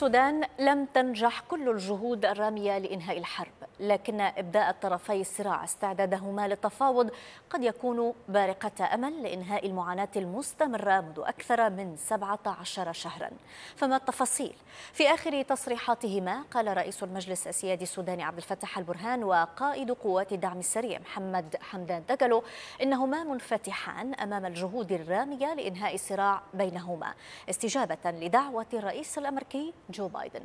السودان لم تنجح كل الجهود الرامية لإنهاء الحرب لكن إبداء طرفي الصراع استعدادهما للتفاوض قد يكون بارقة أمل لإنهاء المعاناة المستمرة منذ أكثر من 17 شهرا فما التفاصيل؟ في آخر تصريحاتهما قال رئيس المجلس السيادي السوداني عبد الفتاح البرهان وقائد قوات الدعم السريع محمد حمدان دقلو إنهما منفتحان أمام الجهود الرامية لإنهاء الصراع بينهما استجابة لدعوة الرئيس الأمريكي جو بايدن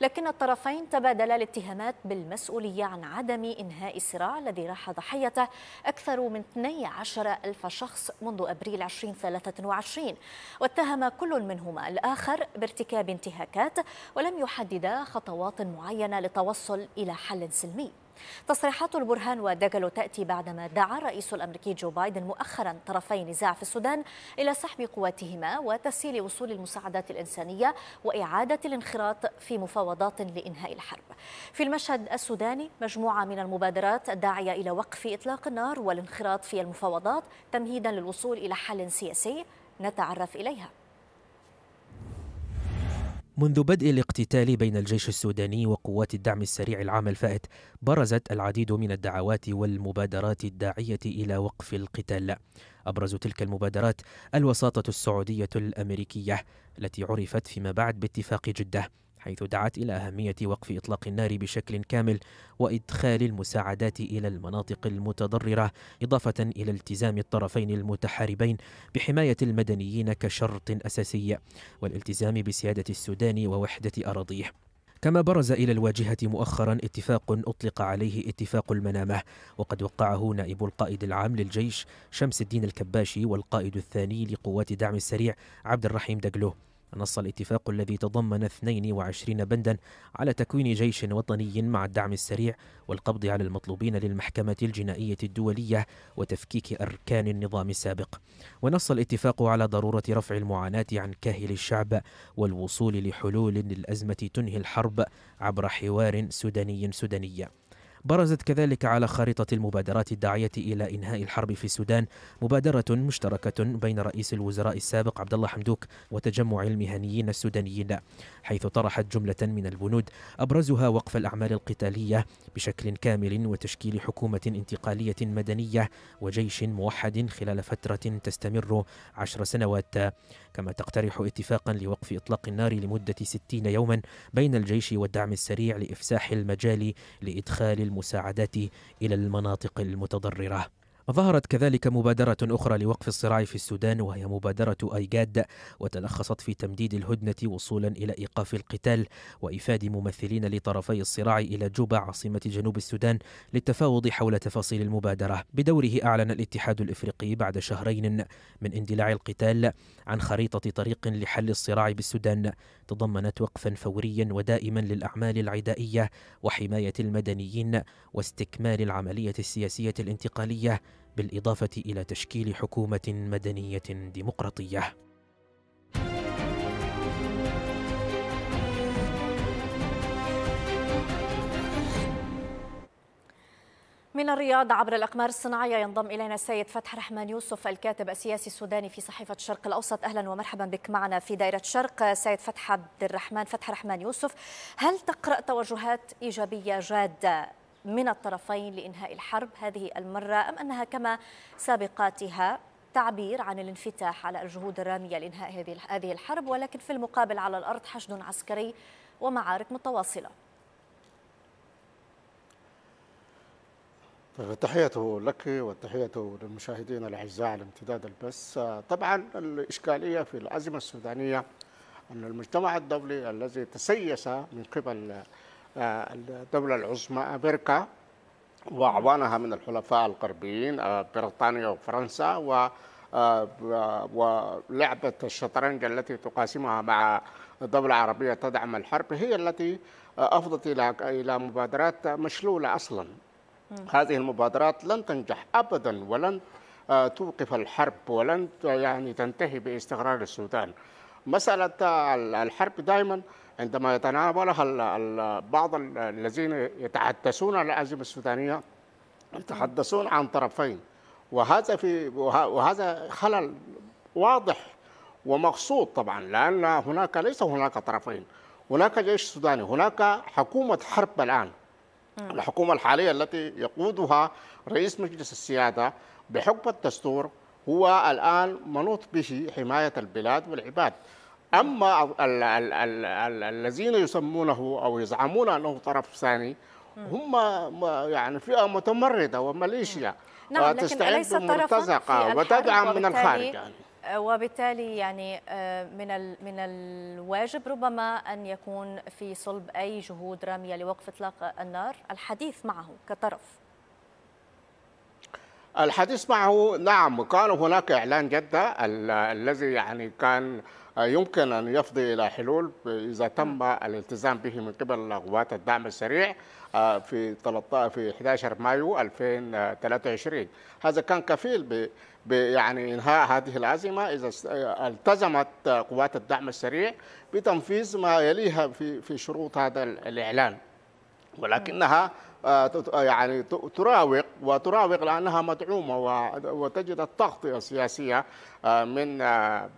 لكن الطرفين تبادلا الاتهامات بالمسؤولية عن عدم إنهاء الصراع الذي راح ضحيته أكثر من 12 ألف شخص منذ أبريل 2023 واتهم كل منهما الآخر بارتكاب انتهاكات ولم يحددا خطوات معينة للتوصل إلى حل سلمي تصريحات البرهان ودجلو تأتي بعدما دعا الرئيس الأمريكي جو بايدن مؤخرا طرفي نزاع في السودان إلى سحب قواتهما وتسهيل وصول المساعدات الإنسانية وإعادة الانخراط في مفاوضات لإنهاء الحرب في المشهد السوداني مجموعة من المبادرات الداعية إلى وقف إطلاق النار والانخراط في المفاوضات تمهيدا للوصول إلى حل سياسي نتعرف إليها منذ بدء الاقتتال بين الجيش السوداني وقوات الدعم السريع العام الفائت برزت العديد من الدعوات والمبادرات الداعية إلى وقف القتال أبرز تلك المبادرات الوساطة السعودية الأمريكية التي عرفت فيما بعد باتفاق جدة حيث دعت إلى أهمية وقف إطلاق النار بشكل كامل وإدخال المساعدات إلى المناطق المتضررة إضافة إلى التزام الطرفين المتحاربين بحماية المدنيين كشرط أساسي والالتزام بسيادة السودان ووحدة أراضيه كما برز إلى الواجهة مؤخرا اتفاق أطلق عليه اتفاق المنامة وقد وقعه نائب القائد العام للجيش شمس الدين الكباشي والقائد الثاني لقوات دعم السريع عبد الرحيم دجلو نص الاتفاق الذي تضمن 22 بندا على تكوين جيش وطني مع الدعم السريع والقبض على المطلوبين للمحكمة الجنائية الدولية وتفكيك أركان النظام السابق ونص الاتفاق على ضرورة رفع المعاناة عن كاهل الشعب والوصول لحلول للأزمة تنهي الحرب عبر حوار سوداني سوداني برزت كذلك على خريطة المبادرات الداعية إلى إنهاء الحرب في السودان مبادرة مشتركة بين رئيس الوزراء السابق عبد الله حمدوك وتجمع المهنيين السودانيين حيث طرحت جملة من البنود أبرزها وقف الأعمال القتالية بشكل كامل وتشكيل حكومة انتقالية مدنية وجيش موحد خلال فترة تستمر عشر سنوات كما تقترح اتفاقا لوقف إطلاق النار لمدة ستين يوما بين الجيش والدعم السريع لإفساح المجال لإدخال المساعدات إلى المناطق المتضررة ظهرت كذلك مبادرة أخرى لوقف الصراع في السودان وهي مبادرة أيجاد وتلخصت في تمديد الهدنة وصولا إلى إيقاف القتال وإفاد ممثلين لطرفي الصراع إلى جوبا عاصمة جنوب السودان للتفاوض حول تفاصيل المبادرة بدوره أعلن الاتحاد الإفريقي بعد شهرين من اندلاع القتال عن خريطة طريق لحل الصراع بالسودان تضمنت وقفا فوريا ودائما للأعمال العدائية وحماية المدنيين واستكمال العملية السياسية الانتقالية بالاضافه الى تشكيل حكومه مدنيه ديمقراطيه من الرياض عبر الأقمار الصناعية ينضم إلينا السيد فتح رحمن يوسف الكاتب السياسي السوداني في صحيفة الشرق الأوسط أهلا ومرحبا بك معنا في دائرة الشرق سيد فتح عبد الرحمن فتح رحمن يوسف هل تقرأ توجهات إيجابية جادة من الطرفين لإنهاء الحرب هذه المرة أم أنها كما سابقاتها تعبير عن الانفتاح على الجهود الرامية لإنهاء هذه الحرب ولكن في المقابل على الأرض حشد عسكري ومعارك متواصلة طيب، تحياته لك وتحياته للمشاهدين الأعزاء على امتداد البث طبعا الإشكالية في الأزمة السودانية أن المجتمع الدولي الذي تسيس من قبل الدولة العظمى أمريكا وأعوانها من الحلفاء الغربيين آه، بريطانيا وفرنسا آه، و ولعبة الشطرنج التي تقاسمها مع دولة عربية تدعم الحرب هي التي آه، أفضت إلى إلى مبادرات مشلولة أصلا هذه المبادرات لن تنجح أبدا ولن توقف الحرب ولن يعني تنتهي باستقرار السودان مساله الحرب دائما عندما يتناولها بعض الذين يتحدثون عن الازمه السودانيه يتحدثون عن طرفين وهذا في وهذا خلل واضح ومقصود طبعا لان هناك ليس هناك طرفين هناك جيش سوداني هناك حكومه حرب الان الحكومه الحاليه التي يقودها رئيس مجلس السياده بحكم الدستور هو الآن منوط به حماية البلاد والعباد أما الذين يسمونه أو يزعمون أنه طرف ثاني هم يعني فئة متمردة وماليشيا نعم وتستعد مرتزقة وتدعم من الخارج يعني. آه، وبالتالي يعني آه، من من الواجب ربما ان يكون في صلب اي جهود راميه لوقف اطلاق النار الحديث معه كطرف الحديث معه نعم كان هناك إعلان جدة الذي يعني كان يمكن أن يفضي إلى حلول إذا تم نعم. الالتزام به من قبل قوات الدعم السريع آه، في 13 في 11 مايو 2023 هذا كان كفيل ب يعني انهاء هذه العزيمه اذا التزمت قوات الدعم السريع بتنفيذ ما يليها في في شروط هذا الاعلان ولكنها آه، يعني تراوغ وتراوغ لأنها مدعومة وتجد التغطية السياسية آه، من آه،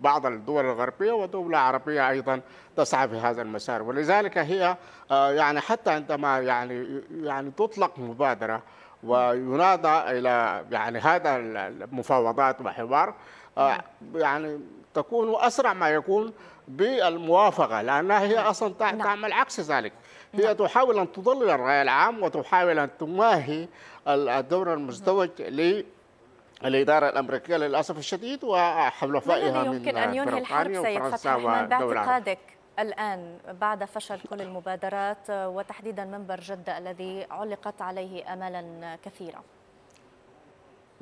بعض الدول الغربية ودول عربية أيضا تسعى في هذا المسار ولذلك هي آه، يعني حتى عندما يعني يعني تطلق مبادرة وينادى إلى يعني هذا المفاوضات وحوار نعم. يعني تكون أسرع ما يكون بالموافقة لأنها هي نعم. أصلا نعم. تعمل عكس ذلك هي تحاول أن تضلل الرأي العام وتحاول أن تماهي الدور المزدوج الإدارة الأمريكية للأسف الشديد وحلفائها وفائها من يمكن أن ينهي الحرب سيد فتح من باعتقادك الآن بعد فشل كل المبادرات وتحديدا منبر جدة الذي علقت عليه آمالا كثيرة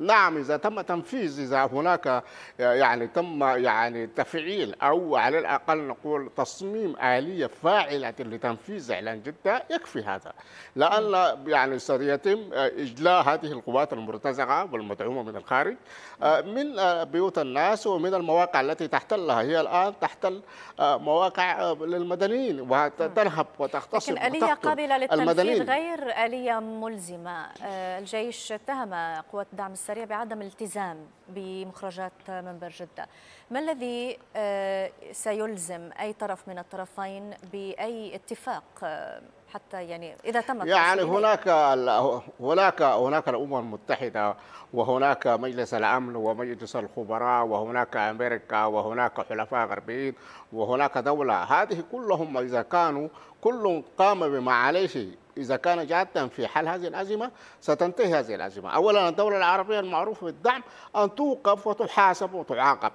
نعم إذا تم تنفيذ إذا هناك آه، يعني تم يعني تفعيل أو على الأقل نقول تصميم آلية فاعلة لتنفيذ إعلان جدة يكفي هذا لأن نعم. يعني سيتم آه، إجلاء هذه القوات المرتزقة والمدعومة من الخارج آه، نعم. من بيوت الناس ومن المواقع التي تحتلها هي الآن تحتل مواقع للمدنيين وترهب نعم. وتغتصب لكن آلية قابلة للتنفيذ المدنين. غير آلية ملزمة الجيش اتهم قوات دعم السلام السريع بعدم الالتزام بمخرجات منبر جدة ما الذي آه، سيلزم أي طرف من الطرفين بأي اتفاق آه، حتى يعني إذا تم يعني هناك هناك هناك الأمم المتحدة وهناك مجلس الأمن ومجلس الخبراء وهناك أمريكا وهناك حلفاء غربيين وهناك دولة هذه كلهم إذا كانوا كل قام بما عليه إذا كان جادا في حل هذه الأزمة ستنتهي هذه الأزمة أولا الدولة العربية المعروفة بالدعم أن توقف وتحاسب وتعاقب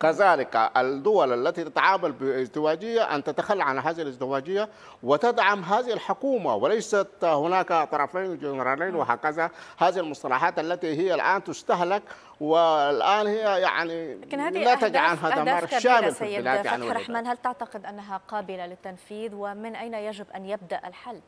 كذلك الدول التي تتعامل بازدواجية أن تتخلى عن هذه الازدواجية وتدعم هذه الحكومة وليست هناك طرفين جنرالين وهكذا هذه المصطلحات التي هي الآن تستهلك والآن هي يعني لكن هذه لا تجعل عنها دمار شامل في البلاد يعني هل تعتقد أنها قابلة للتنفيذ ومن أين يجب أن يبدأ الحل؟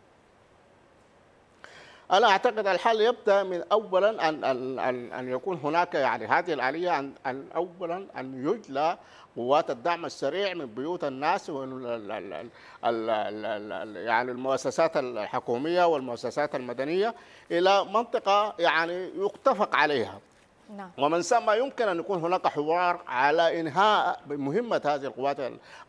أنا أعتقد الحل يبدأ من أولا أن أن أن, أن يكون هناك يعني هذه الآلية أن, أن أولا أن يجلى قوات الدعم السريع من بيوت الناس و يعني المؤسسات الحكومية والمؤسسات المدنية إلى منطقة يعني يتفق عليها نعم. ومن ثم يمكن أن يكون هناك حوار على إنهاء مهمة هذه القوات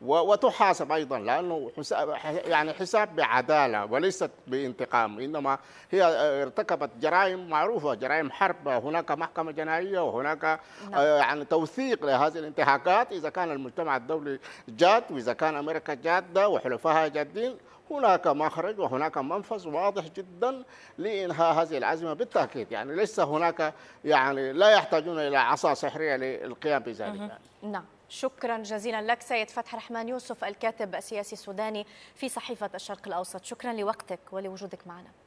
وتحاسب أيضا لأنه حساب يعني حساب بعدالة وليست بانتقام إنما هي آه، ارتكبت جرائم معروفة جرائم حرب هناك محكمة جنائية وهناك آه، نعم. يعني توثيق لهذه الانتهاكات إذا كان المجتمع الدولي جاد وإذا كان أمريكا جادة وحلفائها جادين هناك مخرج وهناك منفذ واضح جدا لإنهاء هذه العزيمه بالتأكيد يعني ليس هناك يعني لا يحتاجون إلى عصا سحرية للقيام بذلك يعني. نعم شكرا جزيلا لك سيد فتح رحمن يوسف الكاتب السياسي السوداني في صحيفة الشرق الأوسط شكرا لوقتك ولوجودك معنا